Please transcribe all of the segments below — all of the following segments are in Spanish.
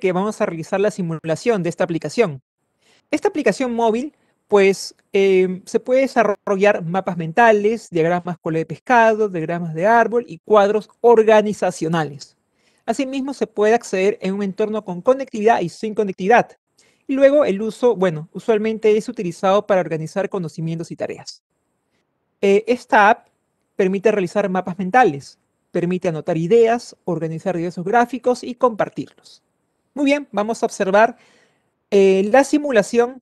que vamos a realizar la simulación de esta aplicación. Esta aplicación móvil, pues, em, se puede desarrollar mapas mentales, diagramas cole de pescado, diagramas de árbol y cuadros organizacionales. Asimismo, se puede acceder en un entorno con conectividad y sin conectividad. Y luego el uso, bueno, usualmente es utilizado para organizar conocimientos y tareas. Eh, esta app permite realizar mapas mentales, permite anotar ideas, organizar diversos gráficos y compartirlos. Muy bien, vamos a observar eh, la simulación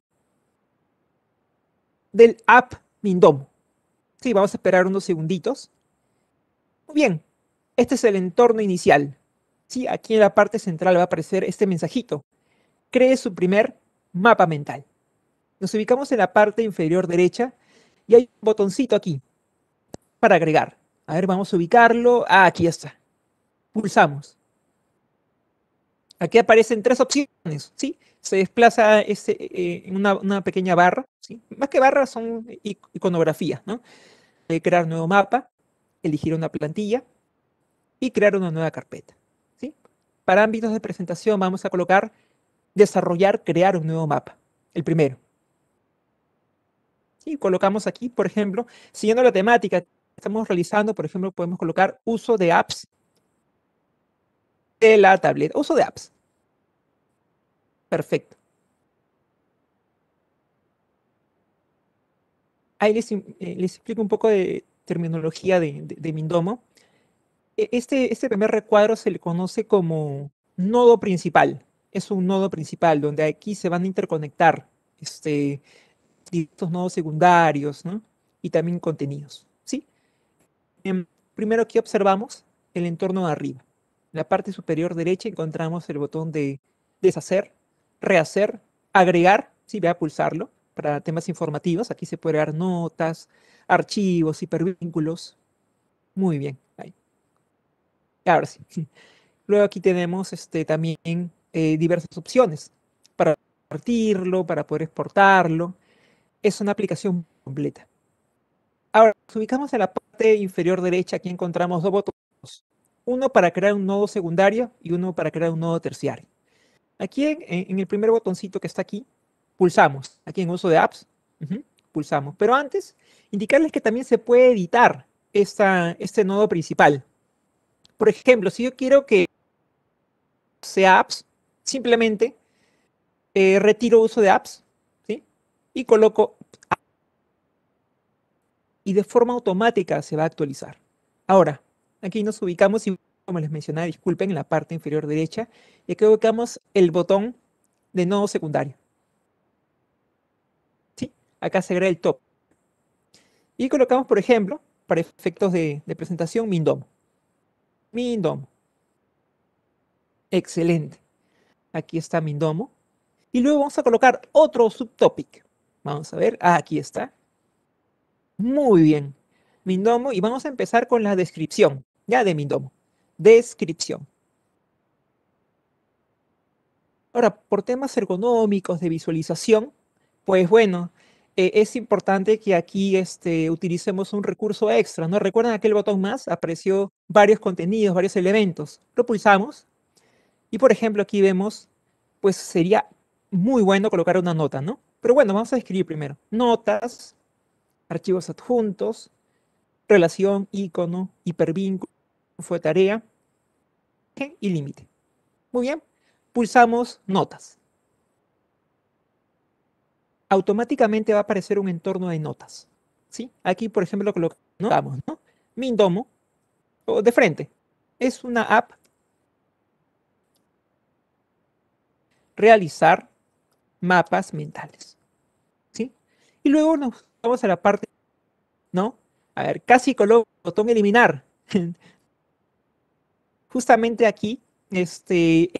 del app Mindomo. Sí, vamos a esperar unos segunditos. Muy bien, este es el entorno inicial. Sí, aquí en la parte central va a aparecer este mensajito. Cree su primer mapa mental. Nos ubicamos en la parte inferior derecha y hay un botoncito aquí para agregar. A ver, vamos a ubicarlo. Ah, aquí está. Pulsamos. Aquí aparecen tres opciones, ¿sí? Se desplaza ese, eh, una, pequeña barra, ¿sí? Más que barra son iconografías, ¿no? crear nuevo mapa, elegir una plantilla y crear una nueva carpeta, ¿sí? Para ámbitos de presentación vamos a colocar desarrollar, crear un nuevo mapa, el primero. Y colocamos aquí, por ejemplo, siguiendo la temática que estamos realizando, por ejemplo, podemos colocar uso de apps de la tableta, uso de apps. Perfecto. Ahí les, eh, explico un poco de terminología de, Mindomo. E-, este, este, primer recuadro se le conoce como nodo principal. Es un nodo principal donde aquí se van a interconectar este, distintos nodos secundarios ¿no? y también contenidos. ¿sí? Em, primero aquí observamos el entorno de arriba. En la parte superior derecha encontramos el botón de deshacer, rehacer, agregar, si ve voy a pulsarlo para temas informativos. Aquí se puede dar notas, archivos, hipervínculos. Muy bien. Ahora sí. Luego aquí tenemos este, también eh, diversas opciones para compartirlo, para poder exportarlo. Es una aplicación completa. Ahora, nos ubicamos en la parte inferior derecha, aquí encontramos dos botones uno para crear un nodo secundario y uno para crear un nodo terciario. Aquí en, el primer botoncito que está aquí, pulsamos. Aquí en uso de apps, pulsamos. Pero antes, indicarles que también se puede editar esta, este nodo principal. Por ejemplo, si yo quiero que sea apps, simplemente eh, retiro uso de apps y coloco y de forma automática se va a actualizar. Ahora, Aquí nos ubicamos y como les mencionaba, disculpen, en la parte inferior derecha, y aquí ubicamos el botón de nodo secundario. ¿Sí? Acá se agrega el top. Y colocamos, por ejemplo, para efectos de, presentación, Mindomo. Mindomo. Excelente. Aquí está Mindomo. Y luego vamos a colocar otro subtopic. Vamos a ver, ah, aquí está. Muy bien. Mindomo. Y vamos a empezar con la descripción ya de mi domo. Descripción. Ahora, por temas ergonómicos de visualización, pues bueno, eh, es importante que aquí este, utilicemos un recurso extra, ¿no? Recuerdan aquel botón más, apareció varios contenidos, varios elementos. Lo pulsamos y, por ejemplo, aquí vemos, pues sería muy bueno colocar una nota, ¿no? Pero bueno, vamos a escribir primero. Notas, archivos adjuntos, relación, icono, hipervínculo, fue tarea y límite. Muy bien, pulsamos notas. Automáticamente va a aparecer un entorno de notas. ¿sí? Aquí, por ejemplo, colocamos ¿no? Mindomo o de frente. Es una app realizar mapas mentales. ¿sí? Y luego nos vamos a la parte, ¿no? A ver, casi coloco botón eliminar. justamente aquí, este,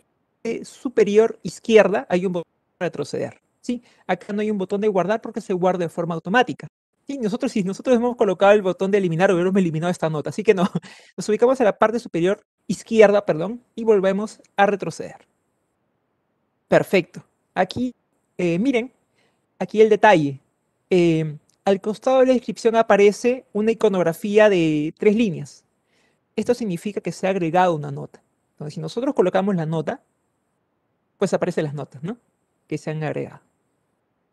eh, superior izquierda, hay un botón de retroceder. ¿sí? Acá no hay un botón de guardar porque se guarda de forma automática. ¿sí? Nosotros, si nosotros hemos colocado el botón de eliminar, hubiéramos eliminado esta nota. Así que no, nos ubicamos en la parte superior izquierda, perdón, y volvemos a retroceder. Perfecto. Aquí, eh, miren, aquí el detalle. Eh, al costado de la descripción aparece una iconografía de tres líneas esto significa que se ha agregado una nota. Entonces, si nosotros colocamos la nota, pues aparecen las notas, ¿no? Que se han agregado.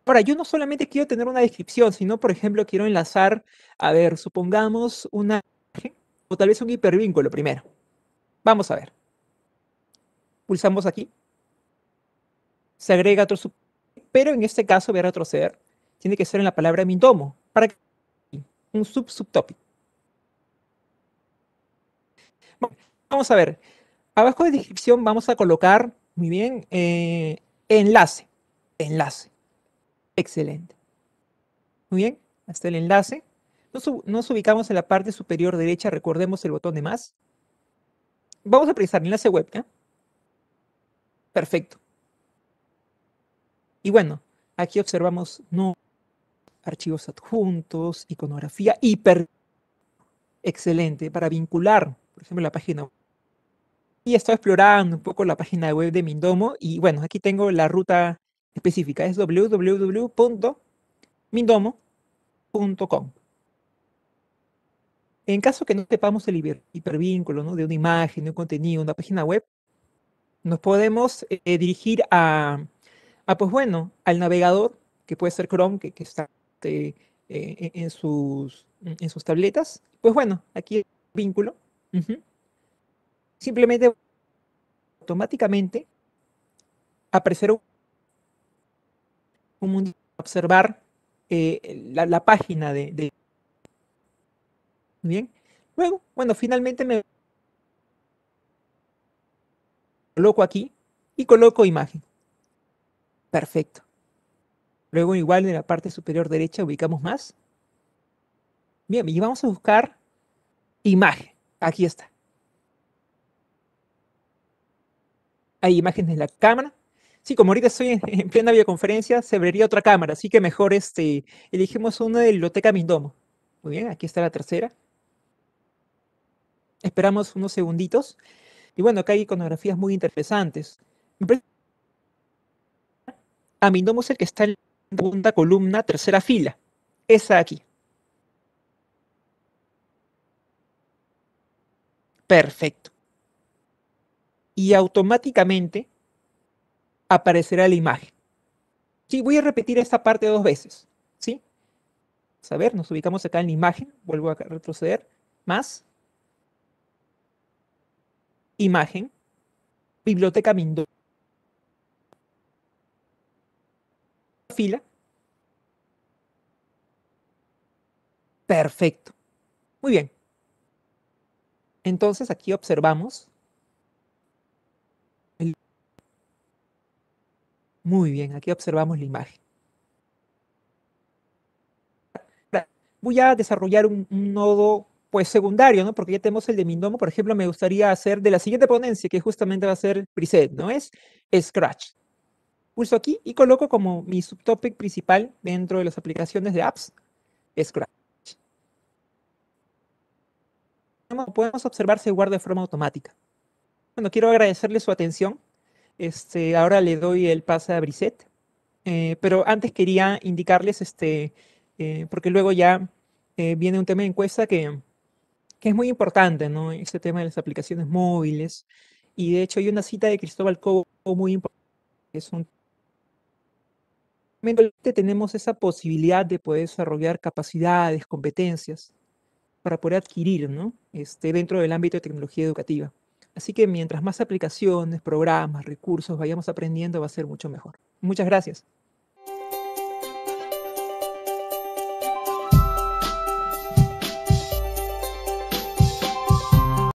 Ahora, yo no solamente quiero tener una descripción, sino, por ejemplo, quiero enlazar, a ver, supongamos una o tal vez un hipervínculo primero. Vamos a ver. Pulsamos aquí. Se agrega otro sub pero en este caso voy a retroceder. Tiene que ser en la palabra mi mintomo para que un sub Vamos a ver. Abajo de descripción vamos a colocar, muy bien, eh, enlace. Enlace. Excelente. Muy bien, hasta el enlace. Nos, ubicamos en la parte superior derecha, recordemos el botón de más. Vamos a precisar enlace web. Perfecto. Y bueno, aquí observamos no archivos adjuntos, iconografía hiper. Excelente, para vincular por ejemplo, la página web. y estoy explorando un poco la página web de Mindomo y bueno, aquí tengo la ruta específica, es www.mindomo.com. En caso que no sepamos el hipervínculo de una imagen, de un contenido, una página web, nos podemos eh, dirigir a, pues bueno, al navegador, que puede ser Chrome, que, está eh, en, sus, en sus tabletas. Pues bueno, aquí el vínculo Simplemente automáticamente aparecer un, observar eh, la, página de, bien luego bueno finalmente me coloco aquí y coloco imagen perfecto luego igual en la parte superior derecha ubicamos más bien y vamos a buscar imagen Aquí está. Hay imágenes de la cámara. Sí, como ahorita estoy en, plena videoconferencia, se vería otra cámara, así que mejor este, elegimos una de Biblioteca Mindomo. Muy bien, aquí está la tercera. Esperamos unos segunditos. Y bueno, acá hay iconografías muy interesantes. A Mindomo es el que está en la segunda columna, tercera fila. Esa aquí. perfecto. Y automáticamente aparecerá la imagen. Sí, voy a repetir esta parte dos veces. ¿sí? A ver, nos ubicamos acá en la imagen. Vuelvo a retroceder. Más. Imagen. Biblioteca Mindo. Fila. Perfecto. Muy bien. Entonces aquí observamos. Muy bien, aquí observamos la imagen. Voy a desarrollar un, nodo pues secundario, ¿no? Porque ya tenemos el de Mindomo, por ejemplo, me gustaría hacer de la siguiente ponencia, que justamente va a ser preset, ¿no? Es Scratch. Pulso aquí y coloco como mi subtopic principal dentro de las aplicaciones de apps, Scratch. podemos observar se guarda de forma automática. Bueno, quiero agradecerle su atención. Este, ahora le doy el pase a Brisette. Eh, pero antes quería indicarles, este, eh, porque luego ya eh, viene un tema de encuesta que, que es muy importante, ¿no? Este tema de las aplicaciones móviles. Y de hecho hay una cita de Cristóbal Cobo muy importante. Es un tenemos esa posibilidad de poder desarrollar capacidades, competencias, para poder adquirir ¿no? este, dentro del ámbito de tecnología educativa. Así que mientras más aplicaciones, programas, recursos vayamos aprendiendo, va a ser mucho mejor. Muchas gracias.